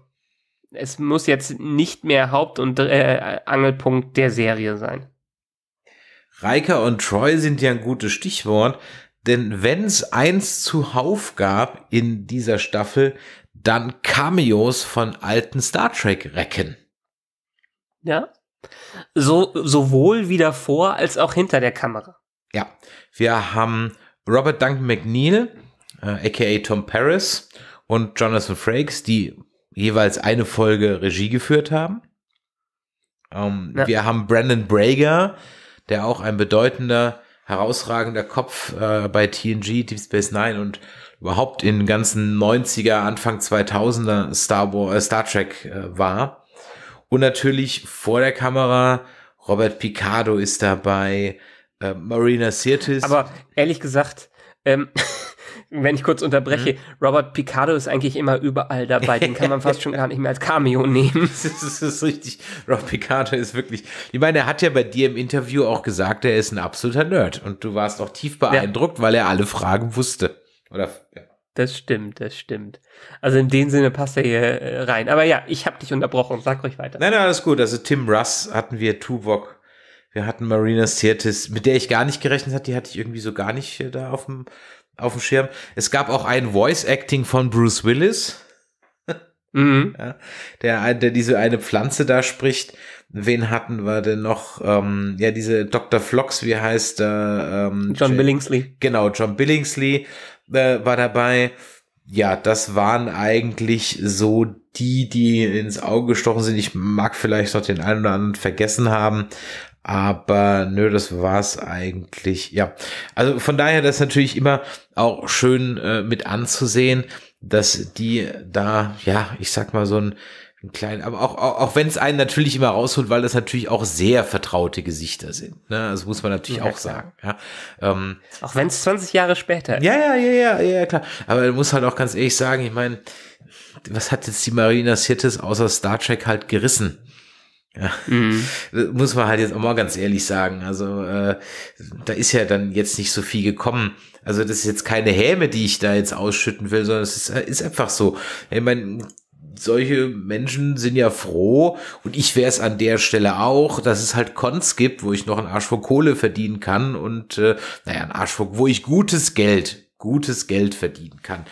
es muss jetzt nicht mehr Haupt- und äh, Angelpunkt der Serie sein. Riker und Troy sind ja ein gutes Stichwort, denn wenn es eins zuhauf gab in dieser Staffel, dann Cameos von alten Star Trek-Recken. Ja. So, sowohl wieder vor als auch hinter der Kamera. Ja. Wir haben Robert Duncan McNeil, äh, aka Tom Paris und Jonathan Frakes, die jeweils eine Folge Regie geführt haben. Ähm, ja. Wir haben Brandon Brager, der auch ein bedeutender, herausragender Kopf äh, bei TNG, Deep Space Nine und überhaupt in den ganzen 90er, Anfang 2000er Star, War, äh, Star Trek äh, war. Und natürlich vor der Kamera, Robert Picardo ist dabei, äh, Marina Sirtis. Aber ehrlich gesagt, ähm, wenn ich kurz unterbreche, mhm. Robert Picardo ist eigentlich immer überall dabei. Den kann man fast schon gar nicht mehr als Cameo nehmen. das, ist, das ist, richtig. Robert Picardo ist wirklich. Ich meine, er hat ja bei dir im Interview auch gesagt, er ist ein absoluter Nerd. Und du warst auch tief beeindruckt, ja. weil er alle Fragen wusste. Oder. Ja. Das stimmt, das stimmt. Also in dem Sinne passt er hier äh, rein. Aber ja, ich habe dich unterbrochen. Sag ruhig weiter. Nein, nein, alles gut. Also Tim Russ hatten wir, Tuvok. Wir hatten Marina Sirtis, mit der ich gar nicht gerechnet hatte. Die hatte ich irgendwie so gar nicht äh, da auf dem auf dem Schirm. Es gab auch ein Voice-Acting von Bruce Willis. Mhm. Ja, der, der diese eine Pflanze da spricht. Wen hatten wir denn noch? Ähm, ja, diese Dr. Flox, wie heißt er? Äh, ähm, John J Billingsley. Genau, John Billingsley äh, war dabei. Ja, das waren eigentlich so die, die ins Auge gestochen sind. Ich mag vielleicht noch den einen oder anderen vergessen haben, aber nö, das war's eigentlich. Ja, also von daher das ist natürlich immer auch schön äh, mit anzusehen, dass die da, ja, ich sag mal so ein klein, aber auch, auch, auch wenn es einen natürlich immer rausholt, weil das natürlich auch sehr vertraute Gesichter sind. Ne? Das muss man natürlich ja, auch klar. sagen. Ja? Ähm, auch wenn es 20 Jahre später ist. Ja, ja, ja, ja, ja, klar. Aber man muss halt auch ganz ehrlich sagen, ich meine, was hat jetzt die Marina Sirtis außer Star Trek halt gerissen? Ja. Mhm. Muss man halt jetzt auch mal ganz ehrlich sagen. Also äh, da ist ja dann jetzt nicht so viel gekommen. Also das ist jetzt keine Häme, die ich da jetzt ausschütten will, sondern es ist, ist einfach so. Ich meine, solche Menschen sind ja froh und ich wäre es an der Stelle auch, dass es halt Cons gibt, wo ich noch einen Arsch vor Kohle verdienen kann und äh, naja, einen Arsch vor, wo ich gutes Geld, gutes Geld verdienen kann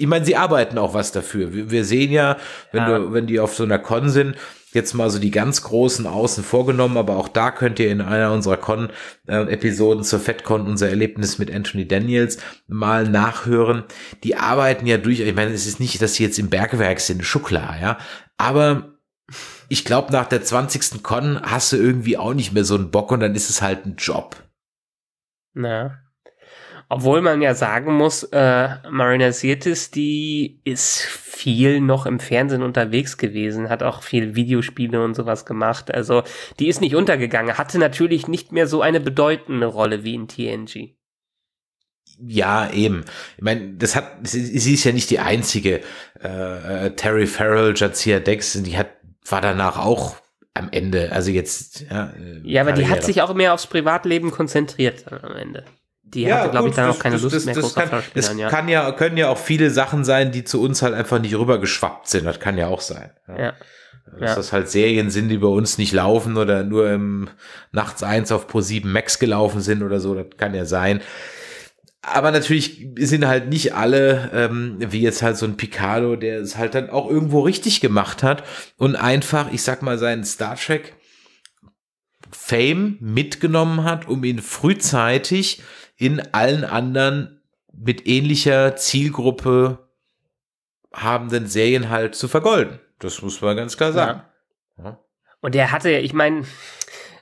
ich meine, sie arbeiten auch was dafür. Wir, sehen ja, wenn, ja. Du, wenn die auf so einer Con sind, jetzt mal so die ganz großen außen vorgenommen, aber auch da könnt ihr in einer unserer Con-Episoden äh, zur FedCon unser Erlebnis mit Anthony Daniels mal nachhören. Die arbeiten ja durch, ich meine, es ist nicht, dass sie jetzt im Bergwerk sind, Schuckler, ja, aber ich glaube, nach der 20. Con hast du irgendwie auch nicht mehr so einen Bock und dann ist es halt ein Job. Na, obwohl man ja sagen muss, äh, Marina Sirtis, die ist viel noch im Fernsehen unterwegs gewesen, hat auch viel Videospiele und sowas gemacht. Also die ist nicht untergegangen, hatte natürlich nicht mehr so eine bedeutende Rolle wie in TNG. Ja, eben. Ich meine, das hat, sie ist ja nicht die einzige. Äh, äh Terry Farrell, Jazia Dex, die hat, war danach auch am Ende. Also jetzt. Ja, äh, ja aber die hat sich auch mehr aufs Privatleben konzentriert am Ende die ja, hatte, glaube ich, dann auch keine das, Lust das, mehr, das kann, das ja. kann ja, können ja auch viele Sachen sein, die zu uns halt einfach nicht rübergeschwappt sind. Das kann ja auch sein. Ja. ja. Dass das halt Serien sind, die bei uns nicht laufen oder nur im nachts eins auf Pro 7 Max gelaufen sind oder so, das kann ja sein. Aber natürlich sind halt nicht alle, ähm, wie jetzt halt so ein Picardo, der es halt dann auch irgendwo richtig gemacht hat und einfach, ich sag mal, seinen Star Trek Fame mitgenommen hat, um ihn frühzeitig in allen anderen mit ähnlicher Zielgruppe habenden Serien halt zu vergolden. Das muss man ganz klar sagen. Ja. Und er hatte, ich meine,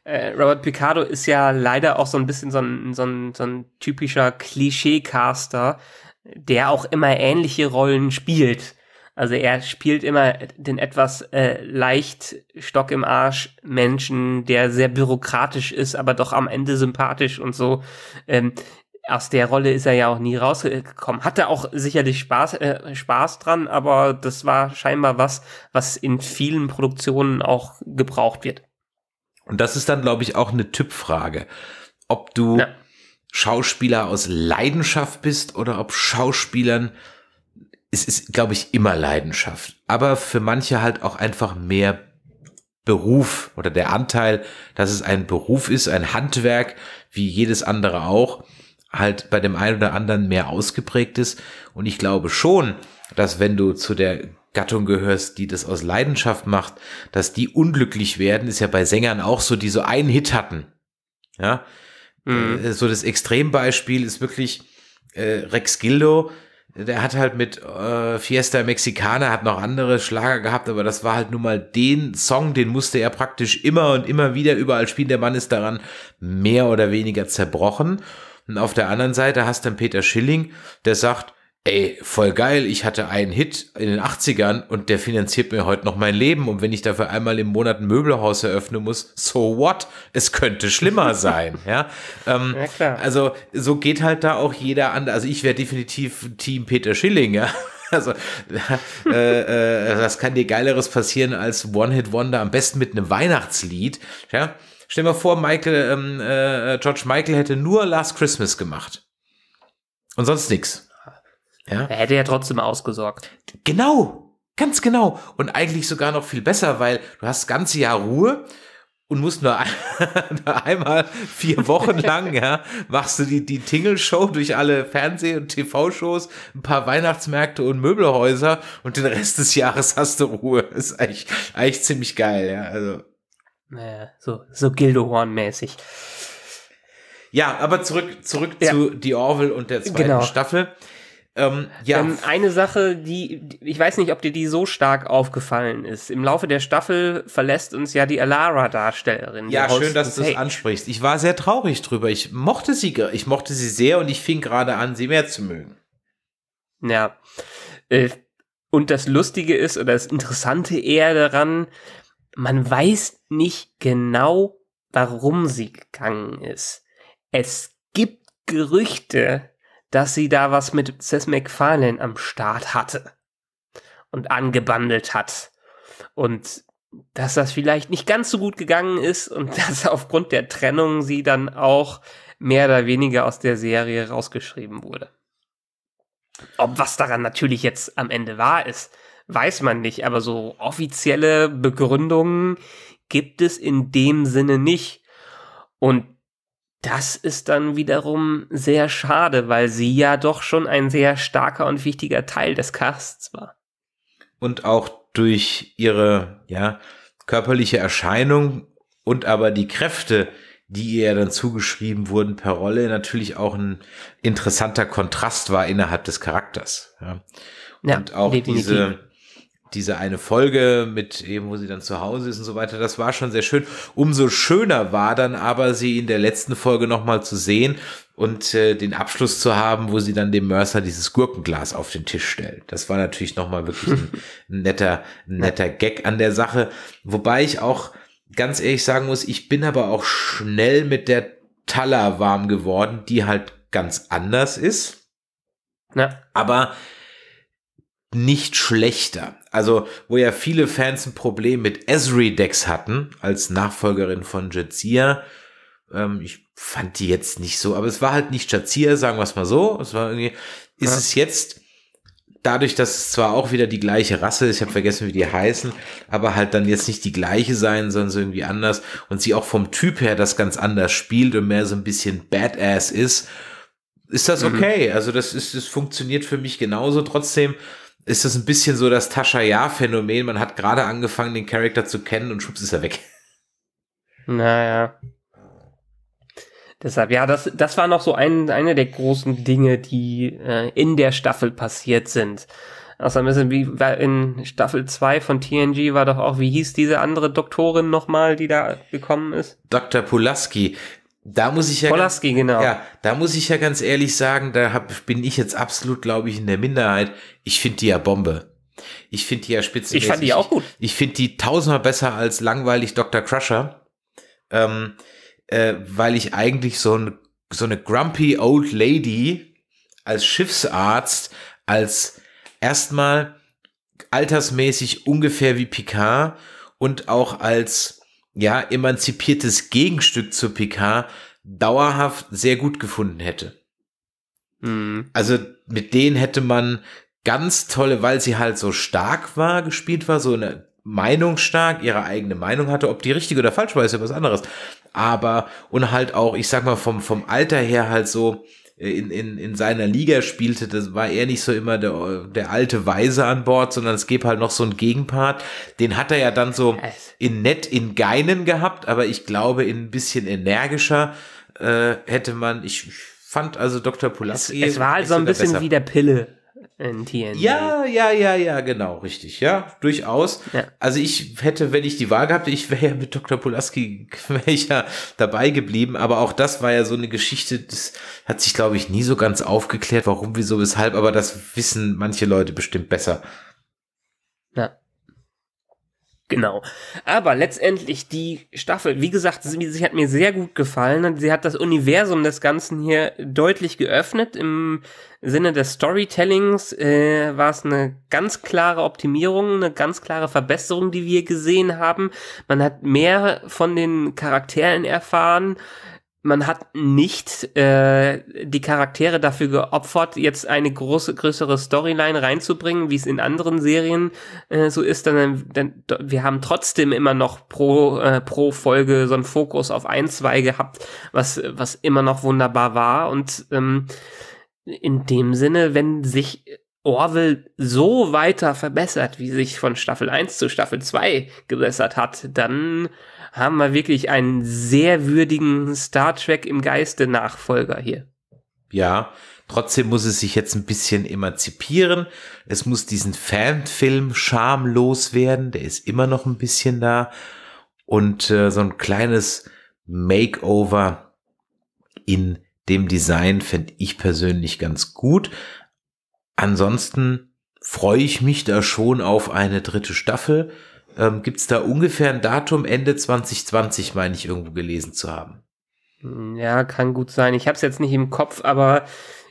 äh, Robert Picardo ist ja leider auch so ein bisschen so ein, so ein, so ein typischer Klischee-Caster, der auch immer ähnliche Rollen spielt. Also er spielt immer den etwas äh, leicht Stock im Arsch Menschen, der sehr bürokratisch ist, aber doch am Ende sympathisch und so. Ähm, aus der Rolle ist er ja auch nie rausgekommen. Hatte auch sicherlich Spaß, äh, Spaß dran, aber das war scheinbar was, was in vielen Produktionen auch gebraucht wird. Und das ist dann, glaube ich, auch eine Typfrage. Ob du ja. Schauspieler aus Leidenschaft bist oder ob Schauspielern es ist, glaube ich, immer Leidenschaft. Aber für manche halt auch einfach mehr Beruf oder der Anteil, dass es ein Beruf ist, ein Handwerk, wie jedes andere auch, halt bei dem einen oder anderen mehr ausgeprägt ist. Und ich glaube schon, dass wenn du zu der Gattung gehörst, die das aus Leidenschaft macht, dass die unglücklich werden, ist ja bei Sängern auch so, die so einen Hit hatten. Ja. Mhm. Äh, so das Extrembeispiel ist wirklich äh, Rex Gildo, der hat halt mit äh, Fiesta Mexicana, hat noch andere Schlager gehabt, aber das war halt nun mal den Song, den musste er praktisch immer und immer wieder überall spielen. Der Mann ist daran mehr oder weniger zerbrochen. Und auf der anderen Seite hast du dann Peter Schilling, der sagt, ey, voll geil, ich hatte einen Hit in den 80ern und der finanziert mir heute noch mein Leben. Und wenn ich dafür einmal im Monat ein Möbelhaus eröffnen muss, so what? Es könnte schlimmer sein. ja? Ähm, ja, klar. Also so geht halt da auch jeder an. Also ich wäre definitiv Team Peter Schilling, ja. Also, äh, äh, das kann dir Geileres passieren als One-Hit-Wonder, am besten mit einem Weihnachtslied. Ja? Stell dir mal vor, Michael, ähm, äh, George Michael hätte nur Last Christmas gemacht. Und sonst nichts. Ja? Er hätte ja trotzdem ausgesorgt. Genau, ganz genau. Und eigentlich sogar noch viel besser, weil du hast das ganze Jahr Ruhe und musst nur, ein, nur einmal vier Wochen lang, ja, machst du die, die Tingle-Show durch alle Fernseh- und TV-Shows, ein paar Weihnachtsmärkte und Möbelhäuser und den Rest des Jahres hast du Ruhe. Das ist eigentlich, eigentlich ziemlich geil, ja, also. Naja, so, so gildehorn mäßig Ja, aber zurück, zurück ja. zu die Orwell und der zweiten genau. Staffel. Genau. Ähm, ja. Ähm, eine Sache, die, ich weiß nicht, ob dir die so stark aufgefallen ist. Im Laufe der Staffel verlässt uns ja die Alara-Darstellerin. Ja, schön, dass du das ansprichst. Ich war sehr traurig drüber. Ich mochte sie, ich mochte sie sehr und ich fing gerade an, sie mehr zu mögen. Ja. Äh, und das Lustige ist, oder das Interessante eher daran, man weiß nicht genau, warum sie gegangen ist. Es gibt Gerüchte, dass sie da was mit Seth MacFarlane am Start hatte und angebandelt hat. Und dass das vielleicht nicht ganz so gut gegangen ist und dass aufgrund der Trennung sie dann auch mehr oder weniger aus der Serie rausgeschrieben wurde. Ob was daran natürlich jetzt am Ende wahr ist, weiß man nicht, aber so offizielle Begründungen gibt es in dem Sinne nicht. Und das ist dann wiederum sehr schade, weil sie ja doch schon ein sehr starker und wichtiger Teil des Casts war. Und auch durch ihre ja, körperliche Erscheinung und aber die Kräfte, die ihr dann zugeschrieben wurden per Rolle, natürlich auch ein interessanter Kontrast war innerhalb des Charakters. Ja. Und ja, auch definitiv. diese diese eine Folge mit eben, wo sie dann zu Hause ist und so weiter, das war schon sehr schön. Umso schöner war dann aber, sie in der letzten Folge nochmal zu sehen und äh, den Abschluss zu haben, wo sie dann dem Mörser dieses Gurkenglas auf den Tisch stellt. Das war natürlich nochmal wirklich ein, netter, netter Gag an der Sache. Wobei ich auch ganz ehrlich sagen muss, ich bin aber auch schnell mit der Taller warm geworden, die halt ganz anders ist. Ja. Aber nicht schlechter. Also, wo ja viele Fans ein Problem mit Esri Dex hatten, als Nachfolgerin von Jadzia. Ähm, ich fand die jetzt nicht so, aber es war halt nicht Jadzia, sagen wir es mal so. Es war irgendwie, ist ja. es jetzt dadurch, dass es zwar auch wieder die gleiche Rasse ist, ich habe vergessen, wie die heißen, aber halt dann jetzt nicht die gleiche sein, sondern so irgendwie anders und sie auch vom Typ her das ganz anders spielt und mehr so ein bisschen Badass ist, ist das mhm. okay. Mhm. Also das ist, es funktioniert für mich genauso. Trotzdem ist das ein bisschen so das Tascha Ja Phänomen. Man hat gerade angefangen, den Charakter zu kennen und schubst ist er weg. Naja. Deshalb, ja, das, das war noch so ein, eine der großen Dinge, die äh, in der Staffel passiert sind. Also ein bisschen wie in Staffel 2 von TNG war doch auch, wie hieß diese andere Doktorin nochmal, die da gekommen ist? Dr. Pulaski. Da muss ich ja, Polaski, ganz, genau. ja, da muss ich ja ganz ehrlich sagen, da hab, bin ich jetzt absolut, glaube ich, in der Minderheit. Ich finde die ja Bombe. Ich finde die ja spitze. Ich fand die auch gut. Ich, ich finde die tausendmal besser als langweilig Dr. Crusher, ähm, äh, weil ich eigentlich so, ein, so eine grumpy old lady als Schiffsarzt, als erstmal altersmäßig ungefähr wie Picard und auch als ja, emanzipiertes Gegenstück zu Picard dauerhaft sehr gut gefunden hätte. Mhm. Also mit denen hätte man ganz tolle, weil sie halt so stark war, gespielt war, so eine Meinung stark, ihre eigene Meinung hatte, ob die richtig oder falsch war, ist ja was anderes. Aber, und halt auch, ich sag mal, vom, vom Alter her halt so, äh, in, in, in seiner Liga spielte, das war er nicht so immer der, der alte Weise an Bord, sondern es gäbe halt noch so einen Gegenpart. Den hat er ja dann so in nett, in Geinen gehabt, aber ich glaube, in ein bisschen energischer äh, hätte man, ich fand also Dr. Pulaski. Es, es war halt so ein bisschen besser. wie der Pille in TNA. Ja, ja, ja, ja, genau, richtig, ja, durchaus. Ja. Also ich hätte, wenn ich die Wahl gehabt, ich wäre ja mit Dr. Pulaski ja dabei geblieben, aber auch das war ja so eine Geschichte, das hat sich, glaube ich, nie so ganz aufgeklärt, warum, wieso, weshalb, aber das wissen manche Leute bestimmt besser. Ja. Genau. Aber letztendlich die Staffel, wie gesagt, sie hat mir sehr gut gefallen. Sie hat das Universum des Ganzen hier deutlich geöffnet. Im Sinne des Storytellings äh, war es eine ganz klare Optimierung, eine ganz klare Verbesserung, die wir gesehen haben. Man hat mehr von den Charakteren erfahren. Man hat nicht äh, die Charaktere dafür geopfert, jetzt eine große, größere Storyline reinzubringen, wie es in anderen Serien äh, so ist. Denn, ähm, denn wir haben trotzdem immer noch pro, äh, pro Folge so einen Fokus auf ein, zwei gehabt, was, was immer noch wunderbar war. Und ähm, in dem Sinne, wenn sich Orwell so weiter verbessert, wie sich von Staffel 1 zu Staffel 2 gebessert hat, dann haben wir wirklich einen sehr würdigen Star Trek im Geiste Nachfolger hier. Ja, trotzdem muss es sich jetzt ein bisschen emanzipieren. Es muss diesen Fanfilm schamlos werden, der ist immer noch ein bisschen da. Und äh, so ein kleines Makeover in dem Design fände ich persönlich ganz gut. Ansonsten freue ich mich da schon auf eine dritte Staffel. Ähm, Gibt es da ungefähr ein Datum? Ende 2020 meine ich irgendwo gelesen zu haben. Hm, ja, kann gut sein. Ich habe es jetzt nicht im Kopf, aber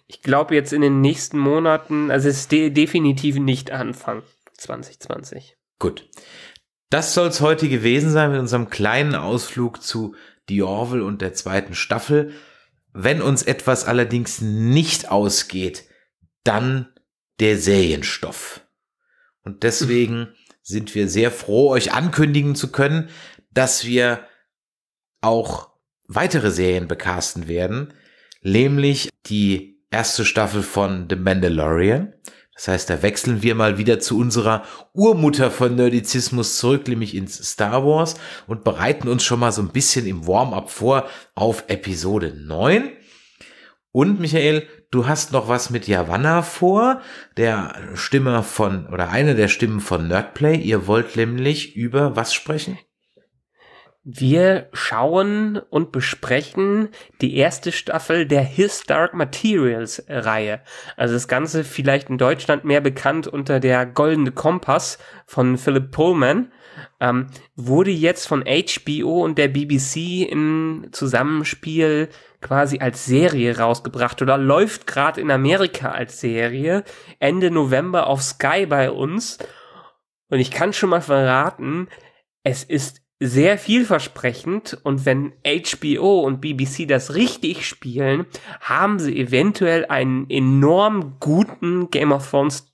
ich glaube jetzt in den nächsten Monaten, also es ist de definitiv nicht Anfang 2020. Gut. Das soll es heute gewesen sein mit unserem kleinen Ausflug zu The Orville und der zweiten Staffel. Wenn uns etwas allerdings nicht ausgeht, dann der Serienstoff. Und deswegen sind wir sehr froh, euch ankündigen zu können, dass wir auch weitere Serien bekasten werden, nämlich die erste Staffel von The Mandalorian das heißt, da wechseln wir mal wieder zu unserer Urmutter von Nerdizismus zurück, nämlich ins Star Wars und bereiten uns schon mal so ein bisschen im Warm-up vor auf Episode 9. Und Michael, du hast noch was mit Javanna vor, der Stimme von, oder eine der Stimmen von Nerdplay. Ihr wollt nämlich über was sprechen? Wir schauen und besprechen die erste Staffel der His Dark Materials Reihe. Also das Ganze vielleicht in Deutschland mehr bekannt unter der Goldene Kompass von Philip Pullman. Ähm, wurde jetzt von HBO und der BBC im Zusammenspiel quasi als Serie rausgebracht oder läuft gerade in Amerika als Serie Ende November auf Sky bei uns. Und ich kann schon mal verraten, es ist sehr vielversprechend und wenn HBO und BBC das richtig spielen, haben sie eventuell einen enorm guten Game of Thrones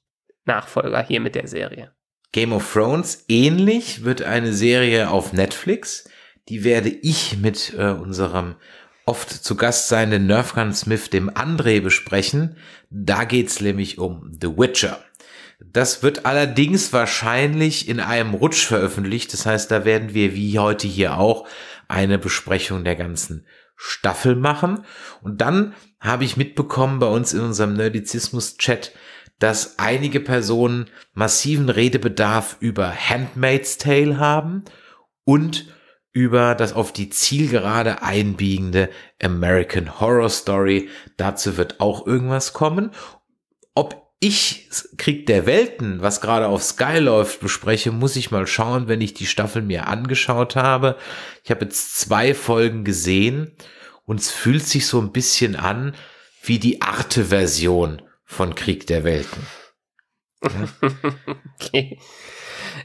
Nachfolger hier mit der Serie. Game of Thrones ähnlich wird eine Serie auf Netflix. Die werde ich mit äh, unserem oft zu Gast seienden Nerfgun Smith, dem André, besprechen. Da geht es nämlich um The Witcher. Das wird allerdings wahrscheinlich in einem Rutsch veröffentlicht. Das heißt, da werden wir wie heute hier auch eine Besprechung der ganzen Staffel machen. Und dann habe ich mitbekommen bei uns in unserem Nerdizismus-Chat, dass einige Personen massiven Redebedarf über Handmaid's Tale haben und über das auf die Zielgerade einbiegende American Horror Story. Dazu wird auch irgendwas kommen ich Krieg der Welten, was gerade auf Sky läuft, bespreche, muss ich mal schauen, wenn ich die Staffel mir angeschaut habe. Ich habe jetzt zwei Folgen gesehen und es fühlt sich so ein bisschen an wie die Arte-Version von Krieg der Welten. Ja. okay.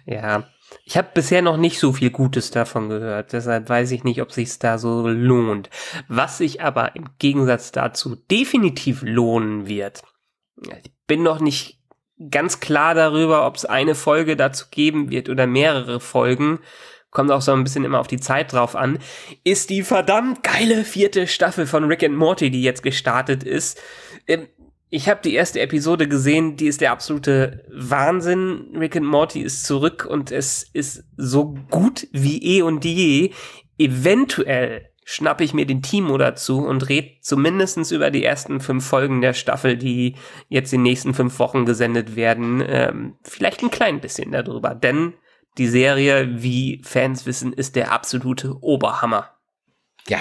Ja. Ich habe bisher noch nicht so viel Gutes davon gehört, deshalb weiß ich nicht, ob sich's da so lohnt. Was sich aber im Gegensatz dazu definitiv lohnen wird, bin noch nicht ganz klar darüber, ob es eine Folge dazu geben wird oder mehrere Folgen. Kommt auch so ein bisschen immer auf die Zeit drauf an. Ist die verdammt geile vierte Staffel von Rick and Morty, die jetzt gestartet ist. Ähm, ich habe die erste Episode gesehen, die ist der absolute Wahnsinn. Rick and Morty ist zurück und es ist so gut wie eh und je. Eventuell schnappe ich mir den Timo dazu und rede zumindest über die ersten fünf Folgen der Staffel, die jetzt in den nächsten fünf Wochen gesendet werden, ähm, vielleicht ein klein bisschen darüber. Denn die Serie, wie Fans wissen, ist der absolute Oberhammer. Ja,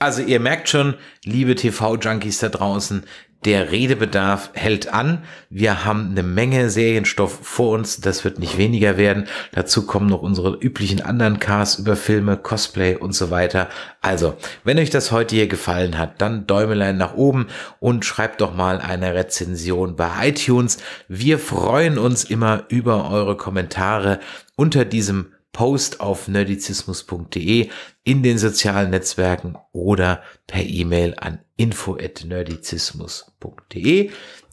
also ihr merkt schon, liebe TV-Junkies da draußen, der Redebedarf hält an. Wir haben eine Menge Serienstoff vor uns. Das wird nicht weniger werden. Dazu kommen noch unsere üblichen anderen Cars über Filme, Cosplay und so weiter. Also, wenn euch das heute hier gefallen hat, dann Däumelein nach oben und schreibt doch mal eine Rezension bei iTunes. Wir freuen uns immer über eure Kommentare unter diesem Post auf nerdizismus.de, in den sozialen Netzwerken oder per E-Mail an info@nerdizismus.de.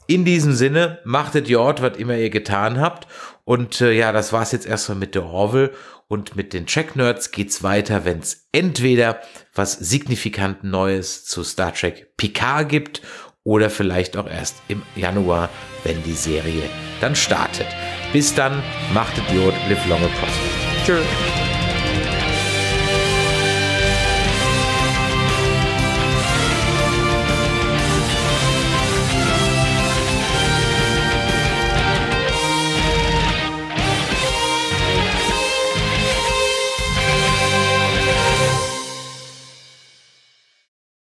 In diesem Sinne, machtet ihr Ort, was immer ihr getan habt. Und äh, ja, das war's jetzt erstmal mit der Orwell. Und mit den Track Nerds geht's weiter, wenn's entweder was signifikant Neues zu Star Trek Picard gibt oder vielleicht auch erst im Januar, wenn die Serie dann startet. Bis dann, macht Idiot, live long and prosper. future.